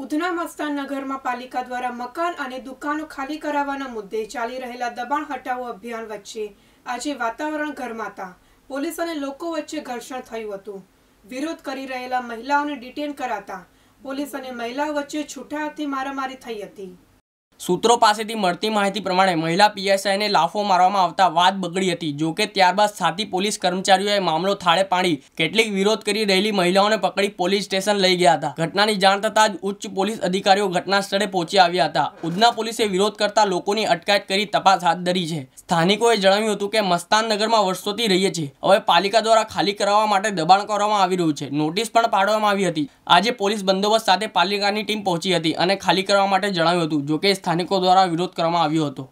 ઉધના મસ્તાન નગરમાં પાલિકા દ્વારા મકાન અને દુકાનો ખાલી કરાવવાના મુદ્દે ચાલી રહેલા દબાણ હટાવો અભિયાન વચ્ચે આજે વાતાવરણ ગરમાતા પોલીસ અને લોકો વચ્ચે ઘર્ષણ થયું હતું વિરોધ કરી રહેલા મહિલાઓને ડિટેન કરાતા પોલીસ અને મહિલાઓ વચ્ચે છૂટા હાથથી મારામારી થઈ હતી સૂત્રો પાસેથી મળતી માહિતી પ્રમાણે મહિલા પીએસઆઈને લાફો મારવામાં આવતા વાત બગડી હતી જોકે ત્યારબાદ સાથી પોલીસ કર્મચારીઓએ મામલો થાળે પાડી કેટલીક વિરોધ કરી રહેલી મહિલાઓને પકડી પોલીસ સ્ટેશન લઈ ગયા હતા ઘટનાની જાણ થતાં જ ઉચ્ચ પોલીસ અધિકારીઓ ઘટના સ્થળે પહોંચી આવ્યા હતા ઉધના પોલીસે વિરોધ કરતા લોકોની અટકાયત કરી તપાસ હાથ ધરી છે સ્થાનિકોએ જણાવ્યું હતું કે મસ્તાનનગરમાં વર્ષોથી રહીએ છીએ હવે પાલિકા દ્વારા ખાલી કરાવવા માટે દબાણ કરવામાં આવી રહ્યું છે નોટિસ પણ પાડવામાં આવી હતી આજે પોલીસ બંદોબસ્ત સાથે પાલિકાની ટીમ પહોંચી હતી અને ખાલી કરવા માટે જણાવ્યું હતું જોકે સ્થાનિકો દ્વારા વિરોધ કરવામાં આવ્યો હતો